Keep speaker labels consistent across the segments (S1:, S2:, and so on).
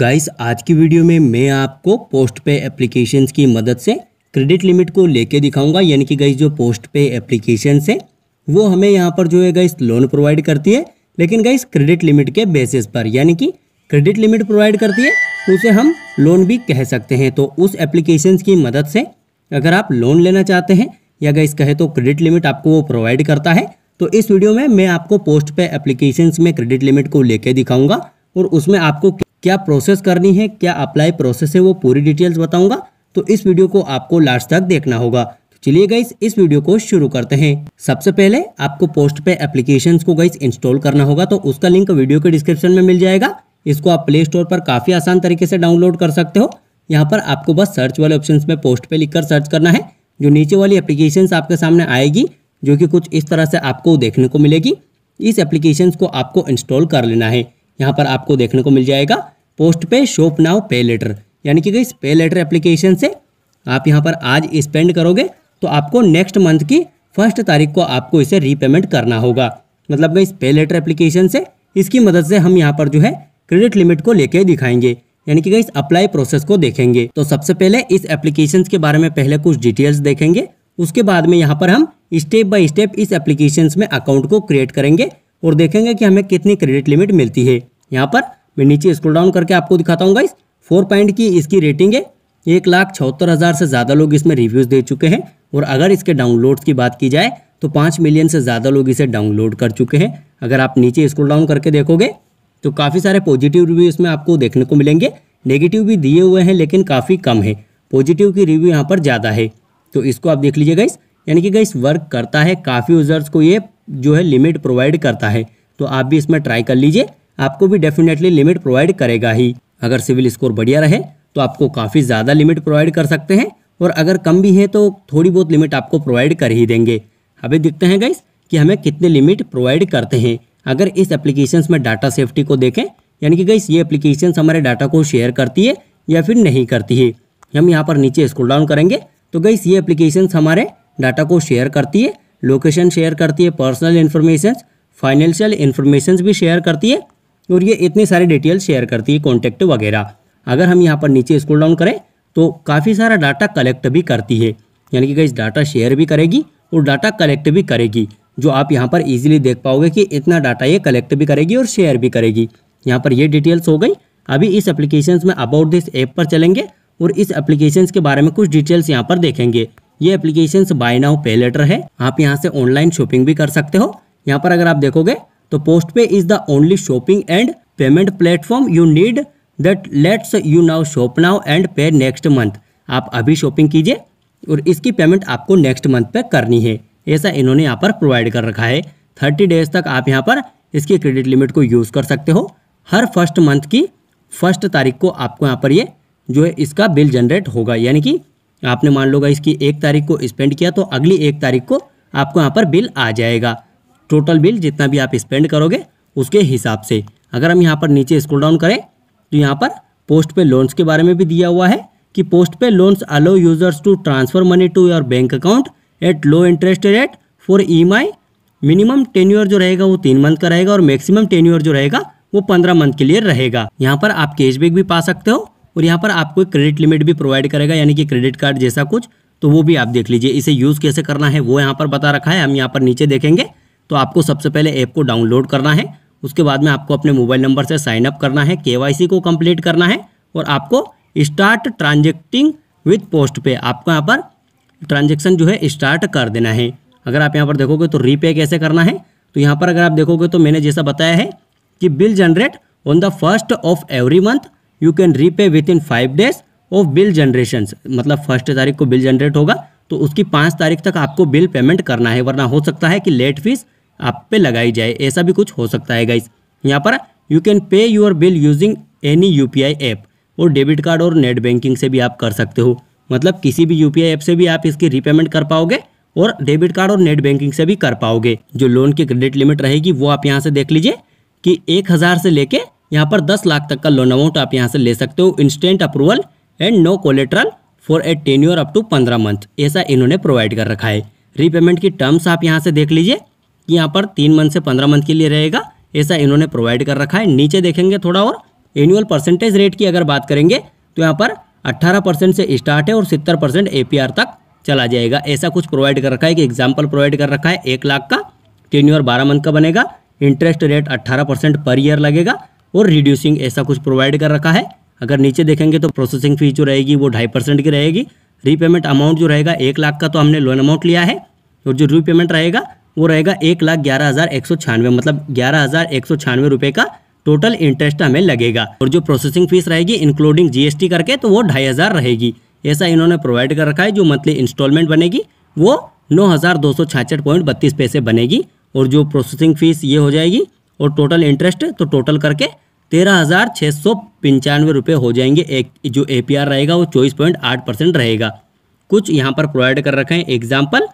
S1: guys आज की video में मैं आपको पोस्ट पे एप्लीकेशन की मदद से क्रेडिट लिमिट को लेके दिखाऊंगा यानी कि गाइस जो पोस्ट पे एप्लीकेशन है वो हमें यहाँ पर जो है गाइस लोन प्रोवाइड करती है लेकिन गाइस क्रेडिट लिमिट के बेसिस पर यानी कि क्रेडिट लिमिट प्रोवाइड करती है उसे हम लोन भी कह सकते हैं तो उस एप्लीकेशन की मदद से अगर आप लोन लेना चाहते हैं या गाइस कहे तो क्रेडिट लिमिट आपको वो प्रोवाइड करता है तो इस वीडियो में मैं आपको पोस्ट पे एप्लीकेशंस में क्रेडिट लिमिट को लेके दिखाऊंगा और उसमें आपको क्या प्रोसेस करनी है क्या अप्लाई प्रोसेस है वो पूरी डिटेल्स बताऊंगा तो इस वीडियो को आपको लास्ट तक देखना होगा तो चलिए गाइस इस वीडियो को शुरू करते हैं सबसे पहले आपको पोस्ट पे एप्लीकेशन को गाइस इंस्टॉल करना होगा तो उसका लिंक वीडियो के डिस्क्रिप्शन में मिल जाएगा इसको आप प्ले स्टोर पर काफ़ी आसान तरीके से डाउनलोड कर सकते हो यहाँ पर आपको बस सर्च वाले ऑप्शन में पोस्ट पे लिखकर सर्च करना है जो नीचे वाली एप्लीकेशन आपके सामने आएगी जो कि कुछ इस तरह से आपको देखने को मिलेगी इस एप्लीकेशन को आपको इंस्टॉल कर लेना है यहाँ पर आपको देखने को मिल जाएगा पोस्ट पे शॉप नाउ पे लेटर यानी कि गई पे लेटर एप्लीकेशन से आप यहाँ पर आज स्पेंड करोगे तो आपको नेक्स्ट मंथ की फर्स्ट तारीख को आपको इसे रीपेमेंट करना होगा मतलब गई पे लेटर एप्लीकेशन से इसकी मदद से हम यहाँ पर जो है क्रेडिट लिमिट को लेके दिखाएंगे यानी कि गई अप्लाई प्रोसेस को देखेंगे तो सबसे पहले इस एप्लीकेशन के बारे में पहले कुछ डिटेल्स देखेंगे उसके बाद में यहाँ पर हम स्टेप बाय स्टेप इस एप्लीकेशन में अकाउंट को क्रिएट करेंगे और देखेंगे कि हमें कितनी क्रेडिट लिमिट मिलती है यहाँ पर मैं नीचे स्क्रोल डाउन करके आपको दिखाता हूँ गाइस फोर पॉइंट की इसकी रेटिंग है एक लाख छहत्तर हज़ार से ज़्यादा लोग इसमें रिव्यूज़ दे चुके हैं और अगर इसके डाउनलोड्स की बात की जाए तो पाँच मिलियन से ज़्यादा लोग इसे डाउनलोड कर चुके हैं अगर आप नीचे स्क्रोल डाउन करके देखोगे तो काफ़ी सारे पॉजिटिव रिव्यू इसमें आपको देखने को मिलेंगे नेगेटिव भी दिए हुए हैं लेकिन काफ़ी कम है पॉजिटिव की रिव्यू यहाँ पर ज़्यादा है तो इसको आप देख लीजिए गाइस यानी कि गाइस वर्क करता है काफ़ी यूज़र्स को ये जो है लिमिट प्रोवाइड करता है तो आप भी इसमें ट्राई कर लीजिए आपको भी डेफिनेटली लिमिट प्रोवाइड करेगा ही अगर सिविल स्कोर बढ़िया रहे तो आपको काफ़ी ज़्यादा लिमिट प्रोवाइड कर सकते हैं और अगर कम भी है तो थोड़ी बहुत लिमिट आपको प्रोवाइड कर ही देंगे अभी देखते हैं गाइस कि हमें कितने लिमिट प्रोवाइड करते हैं अगर इस एप्लीकेशन में डाटा सेफ्टी को देखें यानी कि गाइस ये एप्लीकेशन हमारे डाटा को शेयर करती है या फिर नहीं करती है हम यहाँ पर नीचे स्क्रॉल डाउन करेंगे तो गाइस ये एप्लीकेशंस हमारे डाटा को शेयर करती है लोकेशन शेयर करती है पर्सनल इन्फॉर्मेशन फाइनेंशियल इन्फॉर्मेशन भी शेयर करती है और ये इतनी सारी डिटेल शेयर करती है कॉन्टैक्ट वगैरह अगर हम यहाँ पर नीचे स्क्रॉल डाउन करें तो काफ़ी सारा डाटा कलेक्ट भी करती है यानी कि गाइज डाटा शेयर भी करेगी और डाटा कलेक्ट भी करेगी जो आप यहाँ पर इजीली देख पाओगे कि इतना डाटा ये कलेक्ट भी करेगी और शेयर भी करेगी यहाँ पर ये डिटेल्स हो गई अभी इस एप्लीकेशन में अबाउट दिस ऐप पर चलेंगे और इस एप्लीकेशन के बारे में कुछ डिटेल्स यहाँ पर देखेंगे ये application buy now pay later है आप यहाँ से ऑनलाइन शॉपिंग भी कर सकते हो यहाँ पर अगर आप देखोगे तो PostPe is the only shopping and payment platform you need that lets you now shop now and pay next month आप अभी शॉपिंग कीजिए और इसकी पेमेंट आपको नेक्स्ट मंथ पे करनी है ऐसा इन्होंने यहाँ पर प्रोवाइड कर रखा है थर्टी डेज तक आप यहाँ पर इसकी क्रेडिट लिमिट को यूज़ कर सकते हो हर फर्स्ट मंथ की फर्स्ट तारीख को आपको यहाँ पर ये जो है इसका बिल जनरेट होगा यानी कि आपने मान लो गाइस की एक तारीख को स्पेंड किया तो अगली एक तारीख को आपको यहाँ पर बिल आ जाएगा टोटल बिल जितना भी आप स्पेंड करोगे उसके हिसाब से अगर हम यहाँ पर नीचे स्क्रॉल डाउन करें तो यहाँ पर पोस्ट पे लोन्स के बारे में भी दिया हुआ है कि PostPe loans allow users to transfer money to your bank account at low interest rate for a minimum tenure जो रहेगा वो तीन मंथ का रहेगा और मैक्सिमम टेन्यूअर जो रहेगा वो पंद्रह मंथ के लिए रहेगा यहाँ पर आप कैशबैक भी पा सकते हो और यहाँ पर आपको क्रेडिट लिमिट भी प्रोवाइड करेगा यानी कि क्रेडिट कार्ड जैसा कुछ तो वो भी आप देख लीजिए इसे यूज़ कैसे करना है वो यहाँ पर बता रखा है हम यहाँ पर नीचे देखेंगे तो आपको सबसे पहले ऐप को डाउनलोड करना है उसके बाद में आपको अपने मोबाइल नंबर से साइन अप करना है के को कम्प्लीट करना है और आपको स्टार्ट ट्रांजेक्टिंग विथ पोस्ट पे आपको यहाँ पर ट्रांजेक्शन जो है स्टार्ट कर देना है अगर आप यहाँ पर देखोगे तो रीपे कैसे करना है तो यहाँ पर अगर आप देखोगे तो मैंने जैसा बताया है कि bill generate on the first of every month you can repay within five days of bill generation मतलब फर्स्ट तारीख को बिल जनरेट होगा तो उसकी पाँच तारीख तक आपको बिल पेमेंट करना है वरना हो सकता है कि लेट फीस आप पे लगाई जाए ऐसा भी कुछ हो सकता है गाइस यहाँ पर you can pay your bill using any U app और डेबिट कार्ड और नेट बैंकिंग से भी आप कर सकते हो मतलब किसी भी यू ऐप से भी आप इसकी रीपेमेंट कर पाओगे और डेबिट कार्ड और नेट बैंकिंग से भी कर पाओगे जो लोन की क्रेडिट लिमिट रहेगी वो आप यहाँ से देख लीजिए कि एक हज़ार से लेके यहाँ पर दस लाख तक का लोन अमाउंट आप यहाँ से ले सकते हो instant approval and no collateral for a ten up to पंद्रह मंथ ऐसा इन्होंने प्रोवाइड कर रखा है रीपेमेंट की टर्म्स आप यहाँ से देख लीजिए कि यहाँ पर तीन मंथ से पंद्रह मंथ के लिए रहेगा ऐसा इन्होंने प्रोवाइड कर रखा है नीचे देखेंगे थोड़ा और एनुअल परसेंटेज रेट की अगर बात करेंगे तो यहाँ पर 18 परसेंट से स्टार्ट है और 70 परसेंट ए तक चला जाएगा ऐसा कुछ प्रोवाइड कर रखा है कि एग्जाम्पल प्रोवाइड कर रखा है एक लाख का टेन्यूअर बारह मंथ का बनेगा इंटरेस्ट रेट अट्ठारह परसेंट पर ईयर लगेगा और रिड्यूसिंग ऐसा कुछ प्रोवाइड कर रखा है अगर नीचे देखेंगे तो प्रोसेसिंग फीस जो रहेगी वो ढाई परसेंट की रहेगी रीपेमेंट अमाउंट जो रहेगा एक लाख का तो हमने लोन अमाउंट लिया है और जो रीपेमेंट रहेगा वो रहेगा एक लाख ग्यारह हज़ार एक सौ छियानवे मतलब ग्यारह हज़ार एक सौ छियानवे रुपये का टोटल इंटरेस्ट हमें लगेगा और जो प्रोसेसिंग फीस रहेगी इंक्लूडिंग जीएसटी करके तो वो ढाई हज़ार रहेगी ऐसा इन्होंने प्रोवाइड कर रखा है जो मंथली इंस्टॉलमेंट बनेगी वो नौ हज़ार दो सौ छाछठ पॉइंट बत्तीस पैसे बनेगी और जो प्रोसेसिंग फीस ये हो जाएगी और टोटल इंटरेस्ट तो टोटल करके तेरह हज़ार छः सौ पंचानवे रुपये हो जाएंगे एक जो ए पी आर रहेगा वो चौबीस पॉइंट आठ परसेंट रहेगा कुछ यहाँ पर प्रोवाइड कर रखे हैं example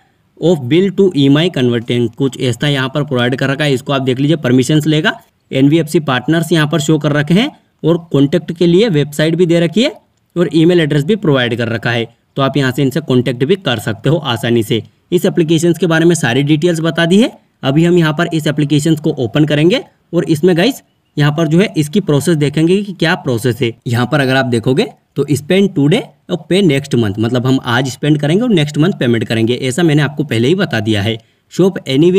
S1: of bill to E I converting कुछ ऐसा यहाँ पर प्रोवाइड कर रखा है इसको आप देख लीजिए परमिशंस लेगा N V F C partners यहाँ पर शो कर रखे हैं और कॉन्टैक्ट के लिए वेबसाइट भी दे रखी है और ई एड्रेस भी प्रोवाइड कर रखा है तो आप यहाँ से इनसे कॉन्टैक्ट भी कर सकते हो आसानी से इस एप्लीकेशन के बारे में सारी डिटेल्स बता दी है अभी हम यहाँ पर इस एप्लीकेशन को ओपन करेंगे और इसमें गाइस यहाँ पर जो है इसकी प्रोसेस देखेंगे कि क्या प्रोसेस है यहाँ पर अगर आप देखोगे तो स्पेंड टूडे और पे नेक्स्ट मंथ मतलब हम आज स्पेंड करेंगे और नेक्स्ट मंथ पेमेंट करेंगे ऐसा मैंने आपको पहले ही बता दिया है शॉप एनी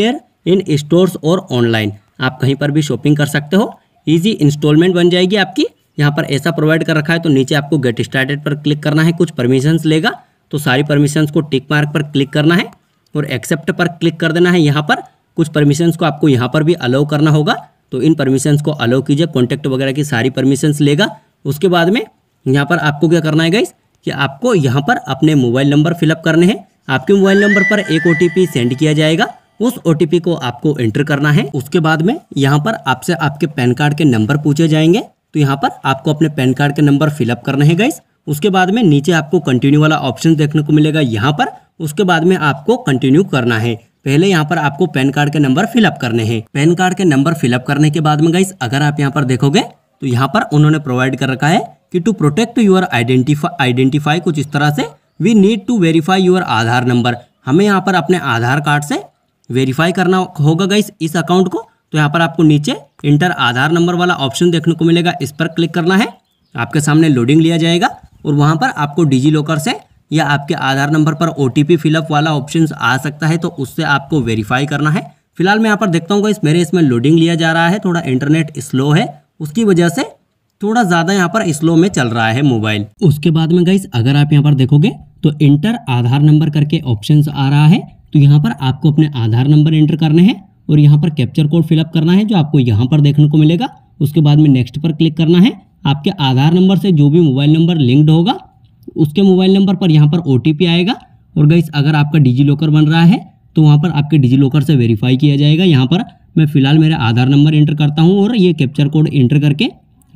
S1: इन स्टोर्स और ऑनलाइन आप कहीं पर भी शॉपिंग कर सकते हो ईजी इंस्टॉलमेंट बन जाएगी आपकी यहाँ पर ऐसा प्रोवाइड कर रखा है तो नीचे आपको गेट स्टार्टेड पर क्लिक करना है कुछ परमिशंस लेगा तो सारी परमिशंस को टिक मार्क पर क्लिक करना है और एक्सेप्ट पर क्लिक कर देना है यहाँ पर कुछ परमिशंस को आपको यहाँ पर भी अलाउ करना होगा तो इन परमिशंस को अलाउ कीजिए कॉन्टैक्ट वगैरह की सारी परमिशंस लेगा उसके बाद में यहाँ पर आपको क्या करना है गाइस कि आपको यहाँ पर अपने मोबाइल नंबर फिलअप करने हैं आपके मोबाइल नंबर पर एक ओ सेंड किया जाएगा उस ओ को आपको एंटर करना है उसके बाद में यहाँ पर आपसे आपके पैन कार्ड के नंबर पूछे जाएंगे तो यहाँ पर आपको अपने पैन कार्ड के नंबर फिलअप करना है गाइस उसके बाद में नीचे आपको कंटिन्यू वाला ऑप्शन देखने को मिलेगा यहाँ पर उसके बाद में आपको कंटिन्यू करना है पहले यहाँ पर आपको पैन कार्ड के नंबर फिलअप करने हैं पैन कार्ड के नंबर फिलअप करने के बाद में गाइस अगर आप यहाँ पर देखोगे तो यहाँ पर उन्होंने प्रोवाइड कर रखा है कि to protect your identify identify कुछ इस तरह से we need to verify your Aadhaar number हमें यहाँ पर अपने आधार कार्ड से वेरीफाई करना होगा गाइस इस अकाउंट को तो यहाँ पर आपको नीचे इंटर आधार नंबर वाला ऑप्शन देखने को मिलेगा इस पर क्लिक करना है आपके सामने लोडिंग लिया जाएगा और वहाँ पर आपको डिजी लॉकर से या आपके आधार नंबर पर ओ फिलअप वाला ऑप्शन आ सकता है तो उससे आपको वेरीफाई करना है फिलहाल मैं यहाँ पर देखता हूँ इस मेरे इसमें लोडिंग लिया जा रहा है थोड़ा इंटरनेट स्लो है उसकी वजह से थोड़ा ज़्यादा यहाँ पर स्लो में चल रहा है मोबाइल उसके बाद में गई अगर आप यहाँ पर देखोगे तो इंटर आधार नंबर करके ऑप्शन आ रहा है तो यहाँ पर आपको अपने आधार नंबर एंटर करने हैं और यहाँ पर कैप्चर कोड फिलअप करना है जो आपको यहाँ पर देखने को मिलेगा उसके बाद में नेक्स्ट पर क्लिक करना है आपके आधार नंबर से जो भी मोबाइल नंबर लिंक्ड होगा उसके मोबाइल नंबर पर यहाँ पर ओ आएगा और गईस अगर आपका डिजी लॉकर बन रहा है तो वहाँ पर आपके डिजी लॉकर से वेरीफाई किया जाएगा यहाँ पर मैं फिलहाल मेरा आधार नंबर एंटर करता हूँ और ये कैप्चर कोड एंटर करके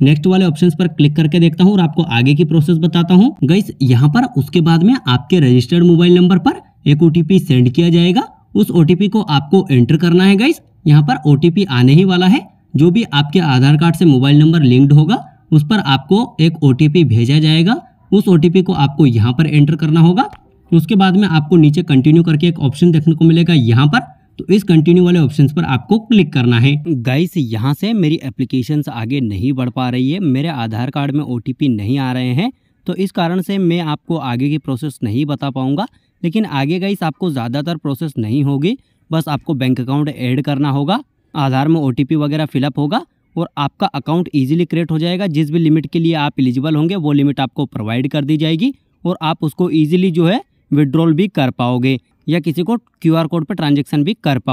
S1: नेक्स्ट वाले ऑप्शन पर क्लिक करके देखता हूँ और आपको आगे की प्रोसेस बताता हूँ गईस यहाँ पर उसके बाद में आपके रजिस्टर्ड मोबाइल नंबर पर एक ओ सेंड किया जाएगा उस ओ को आपको एंटर करना है गईस यहाँ पर ओ आने ही वाला है जो भी आपके आधार कार्ड से मोबाइल नंबर लिंक्ड होगा उस पर आपको एक ओ भेजा जाएगा उस ओ को आपको यहाँ पर एंटर करना होगा उसके बाद में आपको नीचे कंटिन्यू करके एक ऑप्शन देखने को मिलेगा यहाँ पर तो इस कंटिन्यू वाले ऑप्शंस पर आपको क्लिक करना है गाइस यहाँ से मेरी एप्लीकेशन आगे नहीं बढ़ पा रही है मेरे आधार कार्ड में ओ नहीं आ रहे हैं तो इस कारण से मैं आपको आगे की प्रोसेस नहीं बता पाऊँगा लेकिन आगे गाइस आपको ज़्यादातर प्रोसेस नहीं होगी बस आपको बैंक अकाउंट ऐड करना होगा आधार में ओ वगैरह फिलअप होगा और आपका अकाउंट ईजिली क्रिएट हो जाएगा जिस भी लिमिट के लिए आप एलिजिबल होंगे वो लिमिट आपको प्रोवाइड कर दी जाएगी और आप उसको ईजिली जो है विड्रॉल भी कर पाओगे या किसी को क्यू कोड पर ट्रांजेक्शन भी कर पाओ